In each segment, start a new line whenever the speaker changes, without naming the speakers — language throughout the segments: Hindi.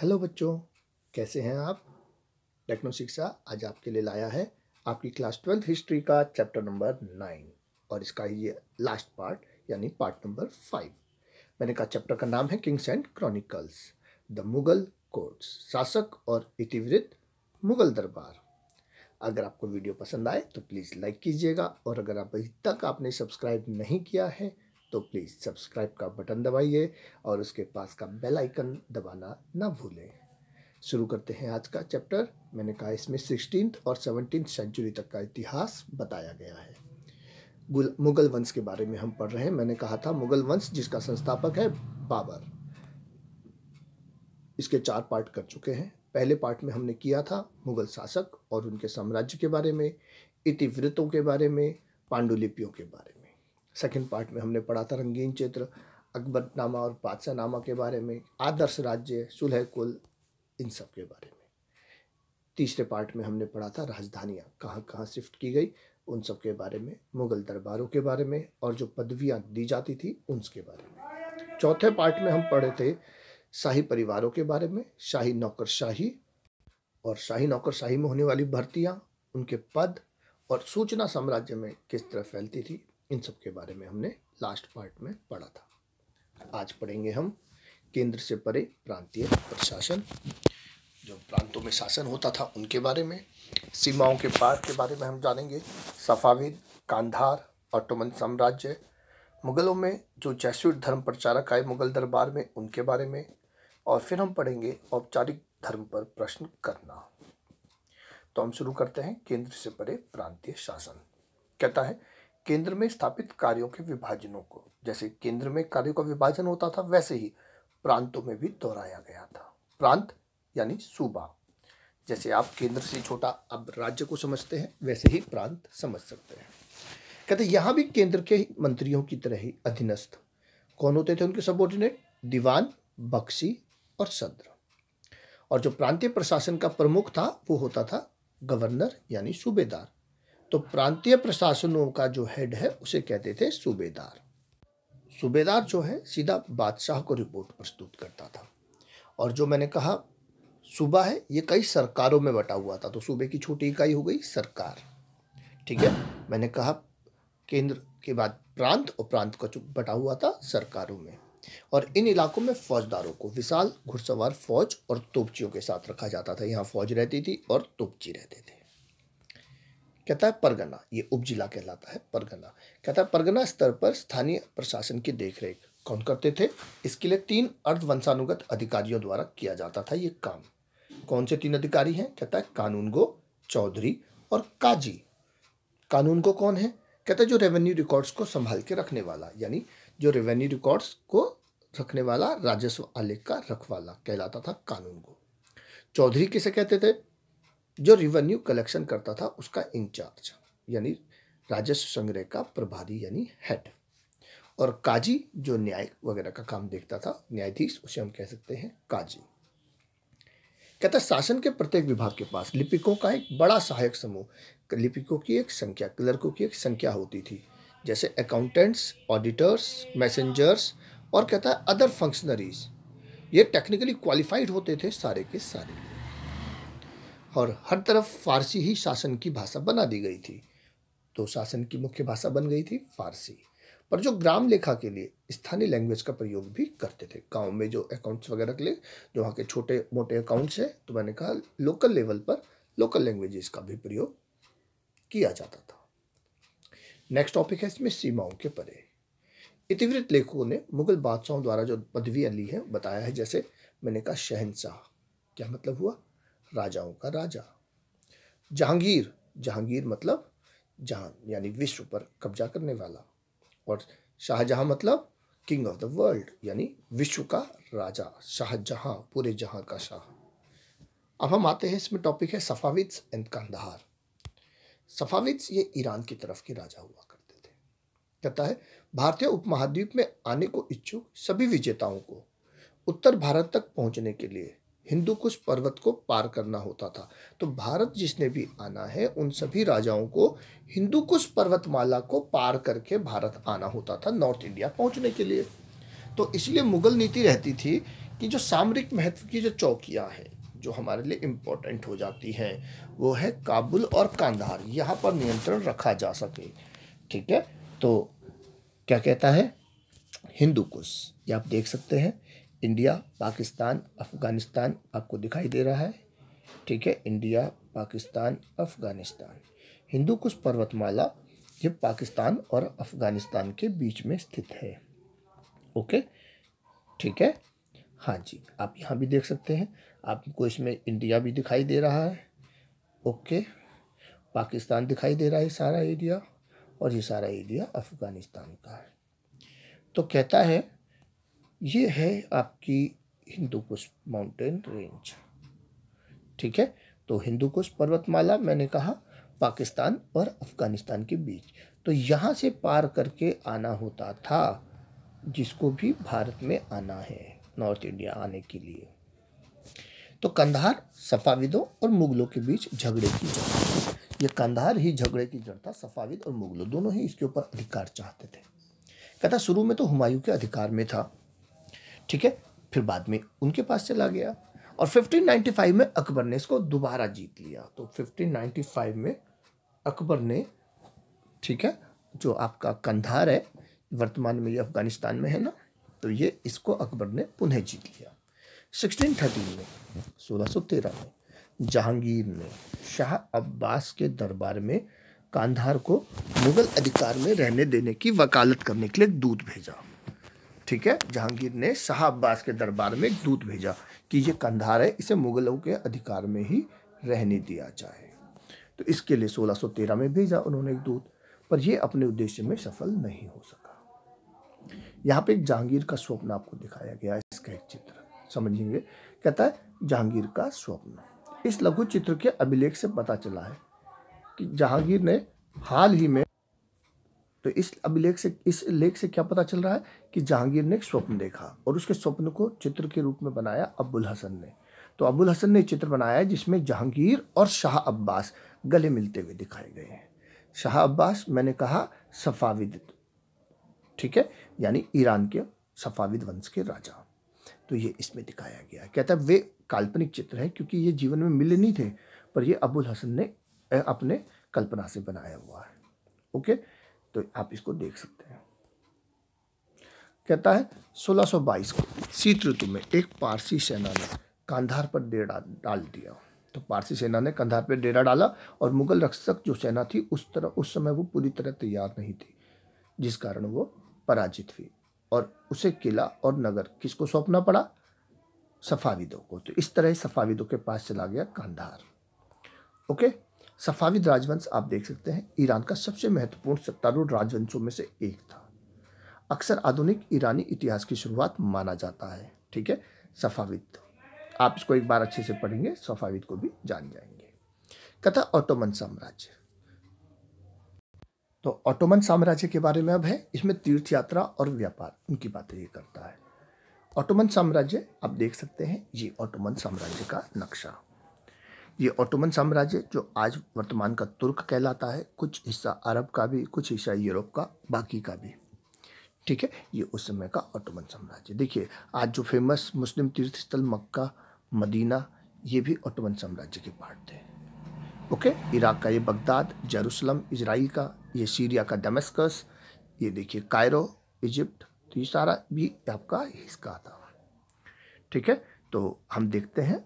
हेलो बच्चों कैसे हैं आप टेक्नो शिक्षा आज आपके लिए लाया है आपकी क्लास ट्वेल्थ हिस्ट्री का चैप्टर नंबर नाइन और इसका ये लास्ट पार्ट यानी पार्ट नंबर फाइव मैंने कहा चैप्टर का नाम है kings and chronicles the Mughal courts शासक और इतिवृत्त मुगल दरबार अगर आपको वीडियो पसंद आए तो प्लीज़ लाइक कीजिएगा और अगर आप अभी तक आपने सब्सक्राइब नहीं किया है तो प्लीज़ सब्सक्राइब का बटन दबाइए और उसके पास का बेल आइकन दबाना ना भूलें शुरू करते हैं आज का चैप्टर मैंने कहा इसमें सिक्सटीन और सेवनटीन सेंचुरी तक का इतिहास बताया गया है मुगल वंश के बारे में हम पढ़ रहे हैं मैंने कहा था मुगल वंश जिसका संस्थापक है बाबर इसके चार पार्ट कर चुके हैं पहले पार्ट में हमने किया था मुगल शासक और उनके साम्राज्य के बारे में इतिवृत्तों के बारे में पांडुलिपियों के बारे में सेकेंड पार्ट में हमने पढ़ा था रंगीन चित्र अकबरनामा और नामा के बारे में आदर्श राज्य सुलह कुल इन सब के बारे में तीसरे पार्ट में हमने पढ़ा था राजधानियाँ कहाँ कहाँ शिफ्ट की गई उन सब के बारे में मुग़ल दरबारों के बारे में और जो पदवियाँ दी जाती थी उनके बारे में चौथे पार्ट में हम पढ़े थे शाही परिवारों के बारे में शाही नौकरशाही और शाही नौकरशाही में होने वाली भर्तियाँ उनके पद और सूचना साम्राज्य में किस तरह फैलती थी इन सब के बारे में हमने लास्ट पार्ट में पढ़ा था आज पढ़ेंगे हम केंद्र से परे प्रांतीय प्रशासन जो प्रांतों में शासन होता था उनके बारे में सीमाओं के पार के बारे में हम जानेंगे सफाविद कांधार ऑटोमन साम्राज्य मुगलों में जो जैसुट धर्म प्रचारक आए मुगल दरबार में उनके बारे में और फिर हम पढ़ेंगे औपचारिक धर्म पर प्रश्न करना तो हम शुरू करते हैं केंद्र से परे प्रांतीय शासन कहता है केंद्र में स्थापित कार्यों के विभाजनों को जैसे केंद्र में कार्यों का विभाजन होता था वैसे ही प्रांतों में भी दोहराया गया था प्रांत यानी सूबा जैसे आप केंद्र से छोटा अब राज्य को समझते हैं वैसे ही प्रांत समझ सकते हैं कहते यहाँ भी केंद्र के मंत्रियों की तरह ही अधीनस्थ कौन होते थे उनके सबोर्डिनेट दीवान बख्शी और सद्र और जो प्रांतीय प्रशासन का प्रमुख था वो होता था गवर्नर यानी सूबेदार तो प्रांतीय प्रशासनों का जो हेड है उसे कहते थे सूबेदार सूबेदार जो है सीधा बादशाह को रिपोर्ट प्रस्तुत करता था और जो मैंने कहा सूबा है ये कई सरकारों में बटा हुआ था तो सूबे की छोटी इकाई हो गई सरकार ठीक है मैंने कहा केंद्र के बाद प्रांत और प्रांत का बटा हुआ था सरकारों में और इन इलाकों में फौजदारों को विशाल घुड़सवार फौज और तोपचियों के साथ रखा जाता था यहाँ फौज रहती थी और तोपची रहते थे कहता है परगना ये उप जिला कहलाता है परगना कहता है परगना स्तर पर स्थानीय प्रशासन की देखरेख कौन करते थे इसके लिए तीन अर्धवंशानुगत अधिकारियों द्वारा किया जाता था ये काम कौन से तीन अधिकारी हैं कहता है कानून गो चौधरी और काजी कानून को कौन है कहता है जो रेवेन्यू रिकॉर्ड्स को संभाल के रखने वाला यानी जो रेवेन्यू रिकॉर्ड्स को रखने वाला राजस्व आलेख का रखवाला कहलाता था कानून गो चौधरी किसे कहते थे जो रिवेन्यू कलेक्शन करता था उसका इंचार्ज यानी राजस्व संग्रह का प्रभारी यानी हेड और काजी जो न्याय वगैरह का काम देखता था न्यायाधीश उसे हम कह सकते हैं काजी कहता शासन के प्रत्येक विभाग के पास लिपिकों का एक बड़ा सहायक समूह लिपिकों की एक संख्या क्लर्कों की एक संख्या होती थी जैसे अकाउंटेंट्स ऑडिटर्स मैसेंजर्स और कहता है अदर फंक्शनरीज ये टेक्निकली क्वालिफाइड होते थे सारे के सारे और हर तरफ फारसी ही शासन की भाषा बना दी गई थी तो शासन की मुख्य भाषा बन गई थी फारसी पर जो ग्राम लेखा के लिए स्थानीय लैंग्वेज का प्रयोग भी करते थे गांव में जो अकाउंट्स वगैरह के लिए जो वहाँ के छोटे मोटे अकाउंट्स हैं तो मैंने कहा लोकल लेवल पर लोकल लैंग्वेजेस का भी प्रयोग किया जाता था नेक्स्ट टॉपिक है इसमें सीमाओं के परे इतिवृत्त लेखकों ने मुगल बादशाहों द्वारा जो पदवियाँ ली हैं बताया है जैसे मैंने कहा शहनशाह क्या मतलब हुआ राजाओं का राजा जहांगीर जहांगीर मतलब जहां यानी विश्व पर कब्जा करने वाला और शाहजहां मतलब किंग ऑफ द वर्ल्ड यानी विश्व का राजा शाहजहां पूरे जहां का शाह अब हम आते हैं इसमें टॉपिक है सफाविद्स एंड कंदहार सफाविद्स ये ईरान की तरफ के राजा हुआ करते थे कहता है भारतीय उपमहाद्वीप में आने को इच्छुक सभी विजेताओं को उत्तर भारत तक पहुंचने के लिए हिंदू कुश पर्वत को पार करना होता था तो भारत जिसने भी आना है उन सभी राजाओं को हिंदू कुश पर्वतमाला को पार करके भारत आना होता था नॉर्थ इंडिया पहुंचने के लिए तो इसलिए मुगल नीति रहती थी कि जो सामरिक महत्व की जो चौकियां हैं जो हमारे लिए इम्पोर्टेंट हो जाती हैं वो है काबुल और कांधार यहाँ पर नियंत्रण रखा जा सके ठीक है तो क्या कहता है हिंदू कुश ये आप देख सकते हैं इंडिया पाकिस्तान अफ़गानिस्तान आपको दिखाई दे रहा है ठीक है इंडिया पाकिस्तान अफ़गानिस्तान हिंदू कुश पर्वतमाला ये पाकिस्तान और अफ़गानिस्तान के बीच में स्थित है ओके ठीक है हाँ जी आप यहाँ भी देख सकते हैं आपको इसमें इंडिया भी दिखाई दे रहा है ओके पाकिस्तान दिखाई दे रहा है सारा एरिया और ये सारा एरिया अफ़गानिस्तान का है तो कहता है ये है आपकी हिंदू कुश माउंटेन रेंज ठीक है तो हिंदू कुश पर्वतमाला मैंने कहा पाकिस्तान और अफ़गानिस्तान के बीच तो यहाँ से पार करके आना होता था जिसको भी भारत में आना है नॉर्थ इंडिया आने के लिए तो कंधार सफाविदों और मुगलों के बीच झगड़े की जड़ ये कंधार ही झगड़े की जड़ था सफाविद और मुगलों दोनों ही इसके ऊपर अधिकार चाहते थे कहता शुरू में तो हुमायूं के अधिकार में था ठीक है फिर बाद में उनके पास चला गया और 1595 में अकबर ने इसको दोबारा जीत लिया तो 1595 में अकबर ने ठीक है जो आपका कंधार है वर्तमान में ये अफगानिस्तान में है ना तो ये इसको अकबर ने पुनः जीत लिया 1613 में 1613 में जहांगीर ने शाह अब्बास के दरबार में कांधार को मुगल अधिकार में रहने देने की वकालत करने के लिए दूध भेजा ठीक है जहांगीर ने अब्बास के दरबार में एक दूत भेजा कि ये कंधार है इसे मुगलों के अधिकार में ही रहने दिया जाए तो इसके लिए 1613 में भेजा उन्होंने एक दूत पर यह अपने उद्देश्य में सफल नहीं हो सका यहाँ पे जहांगीर का स्वप्न आपको दिखाया गया इसका एक चित्र समझेंगे कहता है जहांगीर का स्वप्न इस लघु चित्र के अभिलेख से पता चला है कि जहांगीर ने हाल ही में तो इस अभिलेख से इस लेख से क्या पता चल रहा है कि जहांगीर ने एक स्वप्न देखा और उसके स्वप्न को चित्र के रूप में बनाया अबुल हसन ने तो अबुल हसन ने चित्र बनाया है जिसमें जहांगीर और शाह अब्बास गले मिलते हुए दिखाए गए हैं शाह अब्बास मैंने कहा सफ़ाविद ठीक है यानी ईरान के सफ़ाविद वंश के राजा तो ये इसमें दिखाया गया कहता है वे काल्पनिक चित्र हैं क्योंकि ये जीवन में मिले नहीं थे पर ये अबुल हसन ने अपने कल्पना से बनाया हुआ है ओके तो आप इसको देख सकते हैं कहता है 1622 को शीत ऋतु में एक पारसी सेना ने कांधार पर डेरा डाल दिया तो पारसी सेना ने कंधार पर डेरा डाला और मुगल रक्षक जो सेना थी उस तरह उस समय वो पूरी तरह तैयार नहीं थी जिस कारण वो पराजित हुई और उसे किला और नगर किसको सौंपना पड़ा सफाविदों को तो इस तरह सफाविदों के पास चला गया कंधार ओके सफाविद राजवंश आप देख सकते हैं ईरान का सबसे महत्वपूर्ण सत्तारूढ़ राजवंशों में से एक था अक्सर आधुनिक ईरानी इतिहास की शुरुआत माना जाता है ठीक है सफाविद आप इसको एक बार अच्छे से पढ़ेंगे सफाविद को भी जान जाएंगे कथा ऑटोमन साम्राज्य तो ऑटोमन साम्राज्य के बारे में अब है इसमें तीर्थ यात्रा और व्यापार उनकी बातें ये करता है ऑटोमन साम्राज्य आप देख सकते हैं ये ऑटोमन साम्राज्य का नक्शा ये ऑटोमन साम्राज्य जो आज वर्तमान का तुर्क कहलाता है कुछ हिस्सा अरब का भी कुछ हिस्सा यूरोप का बाकी का भी ठीक है ये उस समय का ऑटोमन साम्राज्य देखिए आज जो फेमस मुस्लिम तीर्थ स्थल मक्का मदीना ये भी ऑटोमन साम्राज्य के पार्ट थे ओके इराक का ये बगदाद जरूसलम इसराइल का ये सीरिया का डेमस्कस ये देखिए कायरो इजिप्ट तो ये सारा भी आपका हिस्सा था ठीक है तो हम देखते हैं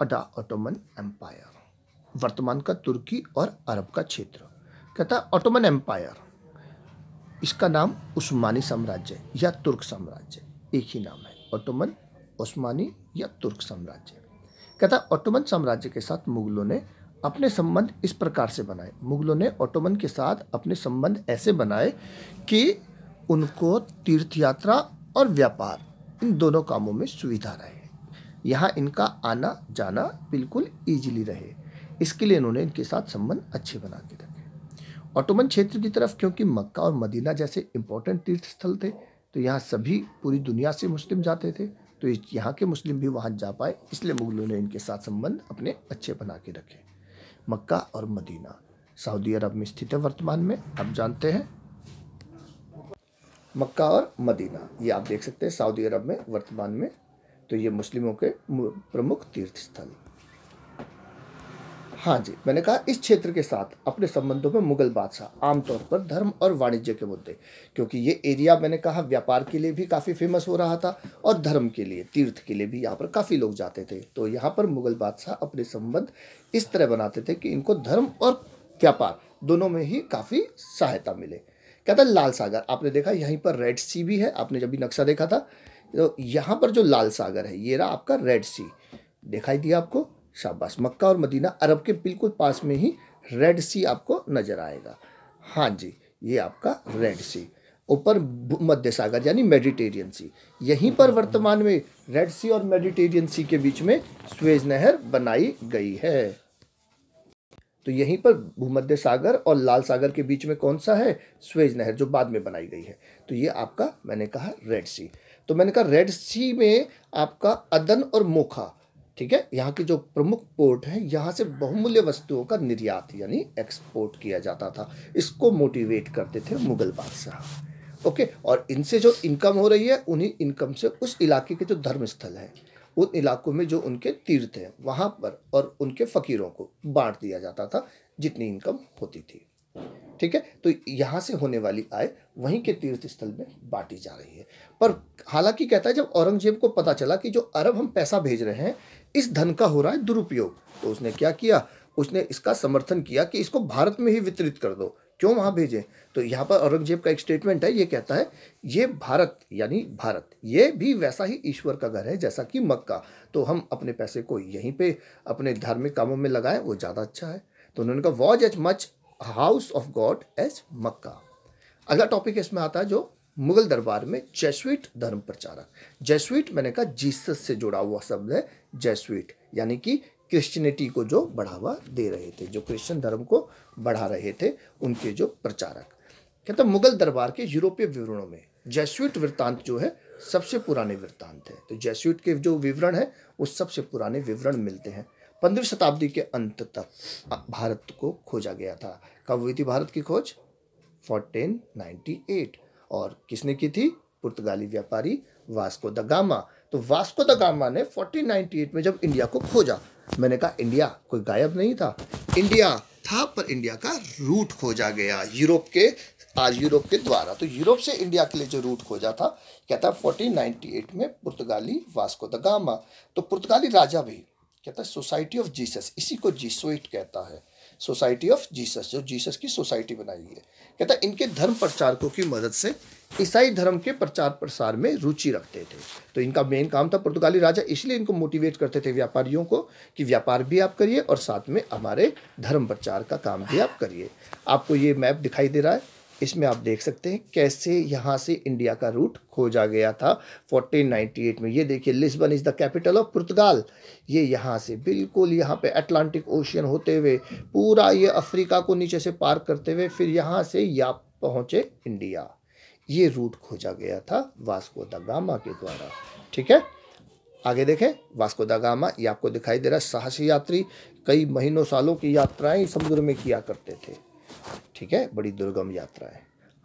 अडा ऑटोमन एम्पायर वर्तमान का तुर्की और अरब का क्षेत्र कहता है ऑटोमन एम्पायर इसका नाम उस्मानी साम्राज्य या तुर्क साम्राज्य एक ही नाम है ऑटोमन उस्मानी या तुर्क साम्राज्य कहता है ऑटोमन साम्राज्य के साथ मुगलों ने अपने संबंध इस प्रकार से बनाए मुगलों ने ऑटोमन के साथ अपने संबंध ऐसे बनाए कि उनको तीर्थ यात्रा और व्यापार इन दोनों कामों में सुविधा रहे यहाँ इनका आना जाना बिल्कुल ईजिली रहे इसके लिए इन्होंने इनके साथ संबंध अच्छे बना के रखे ऑटोमन क्षेत्र की तरफ क्योंकि मक्का और मदीना जैसे इंपॉर्टेंट तीर्थ स्थल थे तो यहाँ सभी पूरी दुनिया से मुस्लिम जाते थे तो यहाँ के मुस्लिम भी वहाँ जा पाए इसलिए मुगलों ने इनके साथ संबंध अपने अच्छे बना के रखे मक्का और मदीना सऊदी अरब में स्थित है वर्तमान में आप जानते हैं मक्का और मदीना ये आप देख सकते हैं सऊदी अरब में वर्तमान में तो ये मुस्लिमों के प्रमुख तीर्थ स्थल हाँ जी मैंने कहा इस क्षेत्र के साथ अपने संबंधों में मुगल बादशाह आमतौर पर धर्म और वाणिज्य के मुद्दे क्योंकि ये एरिया मैंने कहा व्यापार के लिए भी काफ़ी फेमस हो रहा था और धर्म के लिए तीर्थ के लिए भी यहाँ पर काफ़ी लोग जाते थे तो यहाँ पर मुगल बादशाह अपने संबंध इस तरह बनाते थे कि इनको धर्म और व्यापार दोनों में ही काफ़ी सहायता मिले कहता लाल सागर आपने देखा यहीं पर रेड सी भी है आपने जब भी नक्शा देखा था तो यहाँ पर जो लाल सागर है ये रहा आपका रेड सी दिखाई दिया आपको शाबाश मक्का और मदीना अरब के बिल्कुल पास में ही रेड सी आपको नज़र आएगा हाँ जी ये आपका रेड सी ऊपर मध्य सागर यानी मेडिटेरियन सी यहीं पर वर्तमान में रेड सी और मेडिटेरियन सी के बीच में स्वेज नहर बनाई गई है तो यहीं पर भूमध्य सागर और लाल सागर के बीच में कौन सा है स्वेज नहर जो बाद में बनाई गई है तो ये आपका मैंने कहा रेड सी तो मैंने कहा रेड सी में आपका अदन और मोखा ठीक है यहाँ के जो प्रमुख पोर्ट हैं यहाँ से बहुमूल्य वस्तुओं का निर्यात यानी एक्सपोर्ट किया जाता था इसको मोटिवेट करते थे मुगल बादशाह ओके और इनसे जो इनकम हो रही है उन्हीं इनकम से उस इलाके के जो धर्म स्थल हैं उन इलाकों में जो उनके तीर्थ हैं वहाँ पर और उनके फ़कीरों को बांट दिया जाता था जितनी इनकम होती थी ठीक है तो यहाँ से होने वाली आय वहीं के तीर्थ स्थल में बांटी जा रही है पर हालांकि कहता है जब औरंगजेब को पता चला कि जो अरब हम पैसा भेज रहे हैं इस धन का हो रहा है दुरुपयोग तो उसने क्या किया उसने इसका समर्थन किया कि इसको भारत में ही वितरित कर दो क्यों वहाँ भेजें तो यहाँ पर औरंगजेब का एक स्टेटमेंट है ये कहता है ये भारत यानी भारत ये भी वैसा ही ईश्वर का घर है जैसा कि मक्का तो हम अपने पैसे को यहीं पे अपने धार्मिक कामों में लगाएं वो ज़्यादा अच्छा है तो उन्होंने कहा was as much house of God as Mecca अगला टॉपिक इसमें आता है जो मुगल दरबार में जैसवीट धर्म प्रचारक जैसवीट मैंने कहा जीसस से जुड़ा हुआ शब्द है जैसवीट यानी कि क्रिश्चियनिटी को जो बढ़ावा दे रहे थे जो क्रिश्चियन धर्म को बढ़ा रहे थे उनके जो प्रचारक कहते मुगल दरबार के यूरोपीय विवरणों में जैसवीट वृत्तांत जो है सबसे पुराने वृत्तांत है तो जैसवीट के जो विवरण है वो सबसे पुराने विवरण मिलते हैं पंद्रह शताब्दी के अंत तक भारत को खोजा गया था कब हुई थी भारत की खोज फोर्टीन नाइनटी एट और किसने की थी पुर्तगाली व्यापारी वास्को द गामा तो वास्को द गामा ने 1498 में जब इंडिया को खोजा मैंने कहा इंडिया कोई गायब नहीं था इंडिया था पर इंडिया का रूट खोजा गया यूरोप के आज यूरोप के द्वारा तो यूरोप से इंडिया के लिए जो रूट खोजा था क्या था 1498 में पुर्तगाली वास्को द गामा तो पुर्तगाली राजा भी कहता है सोसाइटी ऑफ जीसस इसी को जीसोइट कहता है सोसाइटी ऑफ जीसस जो जीसस की सोसाइटी बनाई है कहता इनके धर्म प्रचारकों की मदद से ईसाई धर्म के प्रचार प्रसार में रुचि रखते थे तो इनका मेन काम था पुर्तगाली राजा इसलिए इनको मोटिवेट करते थे व्यापारियों को कि व्यापार भी आप करिए और साथ में हमारे धर्म प्रचार का काम भी आप करिए आपको ये मैप दिखाई दे रहा है इसमें आप देख सकते हैं कैसे यहाँ से इंडिया का रूट खोजा गया था 1498 में ये देखिए Lisbon is the capital of Portugal ये यहाँ से बिल्कुल यहाँ पे अटलांटिक ओशियन होते हुए पूरा ये अफ्रीका को नीचे से पार करते हुए फिर यहाँ से या पहुँचे इंडिया ये रूट खोजा गया था वास्को द गामा के द्वारा ठीक है आगे देखें वास्को द गामा ये आपको दिखाई दे रहा है साहसी यात्री कई महीनों सालों की यात्राएं समुद्र में किया करते थे ठीक है बड़ी दुर्गम यात्रा है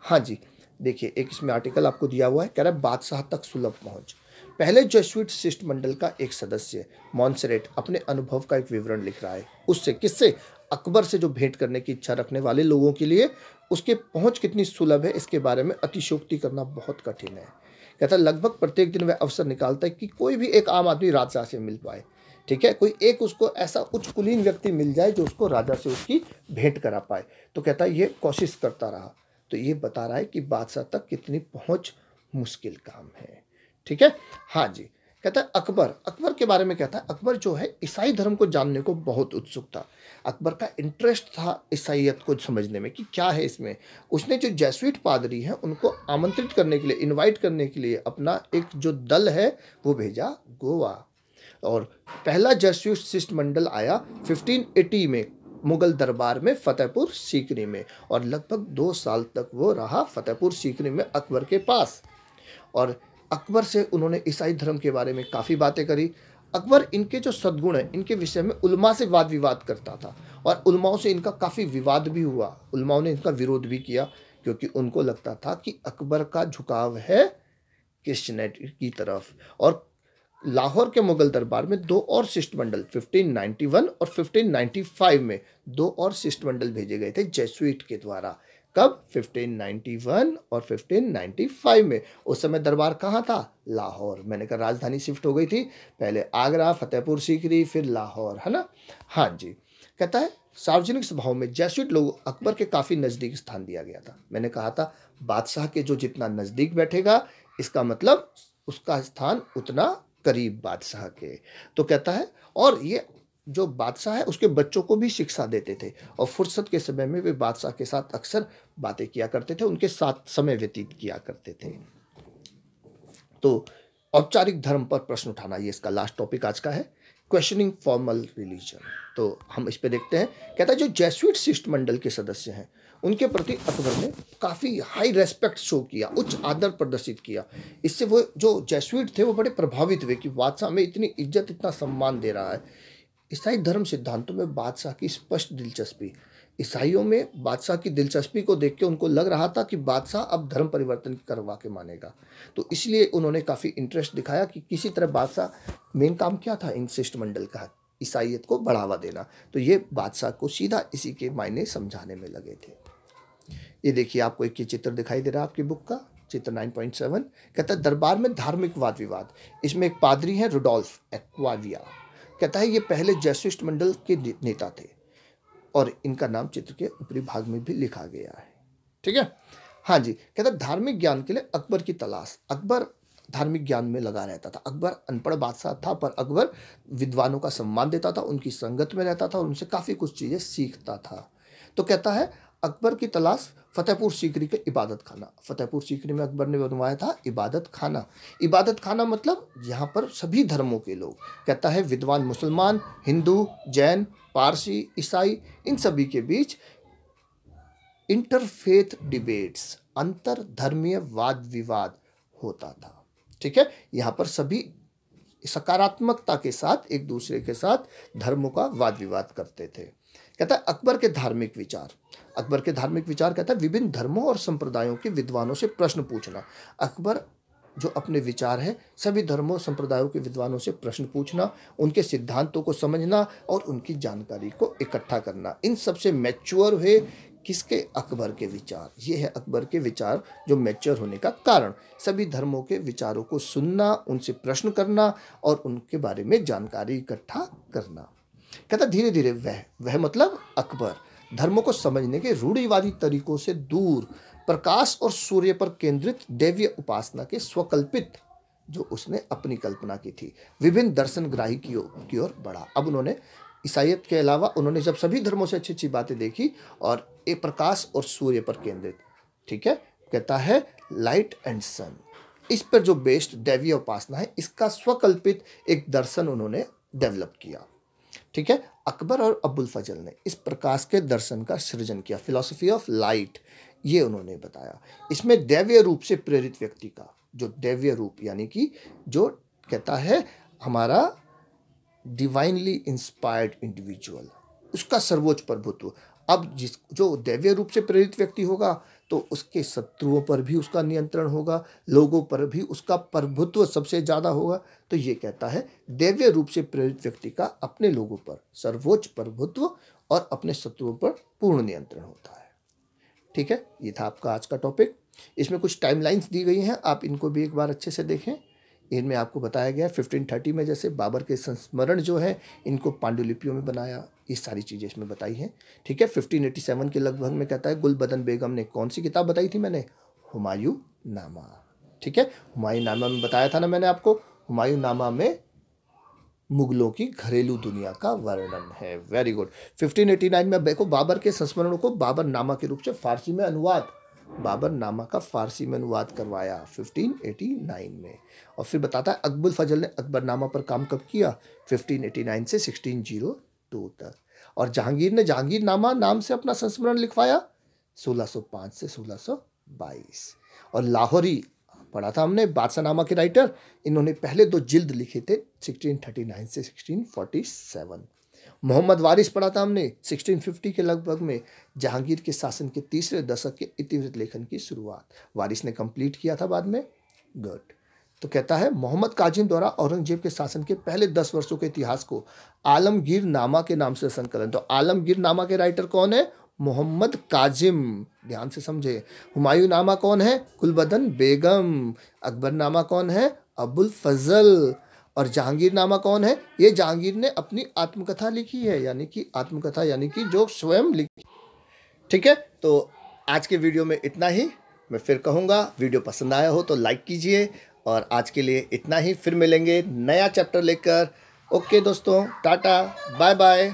हाँ जी देखिए एक इसमें आर्टिकल आपको दिया हुआ है कह रहा है बादशाह तक सुलभ पहुंच पहले जेसुइट शिष्टमंडल का एक सदस्य मॉन्सरेट अपने अनुभव का एक विवरण लिख रहा है उससे किससे अकबर से जो भेंट करने की इच्छा रखने वाले लोगों के लिए उसके पहुंच कितनी सुलभ है इसके बारे में अतिशोक्ति करना बहुत कठिन है कहता लगभग प्रत्येक दिन वह अवसर निकालता है कि कोई भी एक आम आदमी राजशाह से मिल पाए ठीक है कोई एक उसको ऐसा उच्च कुलीन व्यक्ति मिल जाए जो उसको राजा से उसकी भेंट करा पाए तो कहता है ये कोशिश करता रहा तो ये बता रहा है कि बादशाह तक कितनी पहुंच मुश्किल काम है ठीक है हाँ जी कहता है अकबर अकबर के बारे में कहता है अकबर जो है ईसाई धर्म को जानने को बहुत उत्सुक था अकबर का इंटरेस्ट था ईसाइत को समझने में कि क्या है इसमें उसने जो जैसविट पादरी हैं उनको आमंत्रित करने के लिए इनवाइट करने के लिए अपना एक जो दल है वो भेजा गोवा और पहला जैस्यूट शिष्टमंडल आया 1580 में मुगल दरबार में फतेहपुर सीकरी में और लगभग दो साल तक वो रहा फतेहपुर सीकरी में अकबर के पास और अकबर से उन्होंने ईसाई धर्म के बारे में काफ़ी बातें करी अकबर इनके जो सद्गुण हैं इनके विषय में उलमा से वाद विवाद करता था और उलमाओं से इनका काफ़ी विवाद भी हुआ उलमाओं ने इनका विरोध भी किया क्योंकि उनको लगता था कि अकबर का झुकाव है क्रिश्चनिटी की तरफ और लाहौर के मुगल दरबार में दो और शिष्टमंडल 1591 और 1595 में दो और शिष्टमंडल भेजे गए थे जेसुइट के द्वारा कब 1591 और 1595 में उस समय दरबार कहाँ था लाहौर मैंने कहा राजधानी शिफ्ट हो गई थी पहले आगरा फतेहपुर सीकरी फिर लाहौर है ना हाँ जी कहता है सार्वजनिक सभाओं में जैसुइट लोग अकबर के काफ़ी नज़दीक स्थान दिया गया था मैंने कहा था बादशाह के जो जितना नज़दीक बैठेगा इसका मतलब उसका स्थान उतना करीब बादशाह के तो कहता है और ये जो बादशाह है उसके बच्चों को भी शिक्षा देते थे और फुर्सत के समय में वे बादशाह के साथ अक्सर बातें किया करते थे उनके साथ समय व्यतीत किया करते थे तो औपचारिक धर्म पर प्रश्न उठाना ये इसका लास्ट टॉपिक आज का है क्वेश्चनिंग फॉर्मल रिलीजन तो हम इस पर देखते हैं कहता है जो जैसुइट शिष्टमंडल के सदस्य हैं उनके प्रति अकबर ने काफ़ी हाई रेस्पेक्ट शो किया उच्च आदर प्रदर्शित किया इससे वो जो जैसवीट थे वो बड़े प्रभावित हुए कि बादशाह में इतनी इज्जत इतना सम्मान दे रहा है ईसाई धर्म सिद्धांतों में बादशाह की स्पष्ट दिलचस्पी ईसाइयों में बादशाह की दिलचस्पी को देख के उनको लग रहा था कि बादशाह अब धर्म परिवर्तन करवा के मानेगा तो इसलिए उन्होंने काफ़ी इंटरेस्ट दिखाया कि किसी तरह बादशाह मेन काम क्या था इन शिष्टमंडल का ईसाइयत को बढ़ावा देना तो ये बादशाह को सीधा इसी के मायने समझाने में लगे थे ये देखिए आपको एक ये चित्र दिखाई दे रहा है आपकी बुक का चित्र 9.7 कहता है दरबार में धार्मिक वाद विवाद इसमें एक पादरी है रुडोल्फ एक्वाविया कहता है ये पहले जैसुइस्ट मंडल के नेता थे और इनका नाम चित्र के ऊपरी भाग में भी लिखा गया है ठीक है हाँ जी कहता धार्मिक ज्ञान के लिए अकबर की तलाश अकबर धार्मिक ज्ञान में लगा रहता था अकबर अनपढ़ बादशाह था पर अकबर विद्वानों का सम्मान देता था उनकी संगत में रहता था और उनसे काफ़ी कुछ चीज़ें सीखता था तो कहता है अकबर की तलाश फतेहपुर सीकरी के इबादत खाना फतेहपुर सीकरी में अकबर ने बनवाया था इबादत खाना इबादत खाना मतलब यहाँ पर सभी धर्मों के लोग कहता है विद्वान मुसलमान हिंदू जैन पारसी ईसाई इन सभी के बीच इंटरफेथ डिबेट्स अंतर धर्मीय वाद विवाद होता था ठीक है यहाँ पर सभी सकारात्मकता के साथ एक दूसरे के साथ धर्मों का वाद विवाद करते थे कहता है अकबर के धार्मिक विचार अकबर के धार्मिक विचार कहता है विभिन्न धर्मों और संप्रदायों के विद्वानों से प्रश्न पूछना अकबर जो अपने विचार है सभी धर्मों संप्रदायों के विद्वानों से प्रश्न पूछना उनके सिद्धांतों को समझना और उनकी जानकारी को इकट्ठा करना इन सबसे मैच्योर हुए किसके अकबर के विचार ये है अकबर के विचार जो मैच्योर होने का कारण सभी धर्मों के विचारों को सुनना उनसे प्रश्न करना और उनके बारे में जानकारी इकट्ठा करना कहता धीरे धीरे वह वह मतलब अकबर धर्मों को समझने के रूढ़िवादी तरीकों से दूर प्रकाश और सूर्य पर केंद्रित दैव्य उपासना के स्वकल्पित जो उसने अपनी कल्पना की थी विभिन्न दर्शन ग्राही की ओर बढ़ा अब उन्होंने ईसाइत के अलावा उन्होंने जब सभी धर्मों से अच्छी अच्छी बातें देखी और ये प्रकाश और सूर्य पर केंद्रित ठीक है कहता है लाइट एंड सन इस पर जो बेस्ड दैवीय उपासना है इसका स्वकल्पित एक दर्शन उन्होंने डेवलप किया ठीक है अकबर और अबुल फजल ने इस प्रकाश के दर्शन का सृजन किया फिलोसफी ऑफ लाइट ये उन्होंने बताया इसमें दैव्य रूप से प्रेरित व्यक्ति का जो दैव्य रूप यानी कि जो कहता है हमारा डिवाइनली इंस्पायर्ड इंडिविजुअल उसका सर्वोच्च प्रभुत्व अब जिस जो दैव्य रूप से प्रेरित व्यक्ति होगा तो उसके शत्रुओं पर भी उसका नियंत्रण होगा लोगों पर भी उसका प्रभुत्व सबसे ज़्यादा होगा तो ये कहता है दैव्य रूप से प्रेरित व्यक्ति का अपने लोगों पर सर्वोच्च प्रभुत्व और अपने शत्रुओं पर पूर्ण नियंत्रण होता है ठीक है ये था आपका आज का टॉपिक इसमें कुछ टाइमलाइंस दी गई हैं आप इनको भी एक बार अच्छे से देखें इनमें आपको बताया गया फिफ्टीन थर्टी में जैसे बाबर के संस्मरण जो है इनको पांडुलिपियों में बनाया ये सारी चीज़ें इसमें बताई हैं ठीक है फिफ्टीन एटी सेवन के लगभग में कहता है गुलबदन बेगम ने कौन सी किताब बताई थी मैंने हुमायूं नामा ठीक है हुमायूं नामा में बताया था ना मैंने आपको हुमायूं नामा में मुगलों की घरेलू दुनिया का वर्णन है वेरी गुड 1589 में देखो बाबर के संस्मरणों को बाबर नामा के रूप से फारसी में अनुवाद बाबर नामा का फारसी में अनुवाद करवाया 1589 में और फिर बताता है अकबुल फजल ने अकबर नामा पर काम कब किया 1589 से जीरो तो तक और जहांगीर ने जहांगीर नामा नाम से अपना संस्मरण लिखवाया 1605 से 1622 और लाहौरी पढ़ा था हमने बादशाह नामा के राइटर इन्होंने पहले दो जिल्द लिखे थे 1639 से 1647 मोहम्मद वारिस पढ़ा था हमने 1650 के लगभग में जहांगीर के शासन के तीसरे दशक के इतिवृत्त लेखन की शुरुआत वारिस ने कंप्लीट किया था बाद में गुड तो कहता है मोहम्मद काजिम द्वारा औरंगजेब के शासन के पहले दस वर्षों के इतिहास को आलमगीर नामा के नाम से संकलन तो आलमगीर नामा के राइटर कौन है मोहम्मद काजिम ध्यान से समझे हुमायूं नामा कौन है कुलबदन बेगम अकबर नामा कौन है अबुल फजल और जहांगीर नामा कौन है ये जहांगीर ने अपनी आत्मकथा लिखी है यानी कि आत्मकथा यानी कि जो स्वयं लिखी ठीक है तो आज के वीडियो में इतना ही मैं फिर कहूँगा वीडियो पसंद आया हो तो लाइक कीजिए और आज के लिए इतना ही फिर मिलेंगे नया चैप्टर लेकर ओके दोस्तों टाटा बाय बाय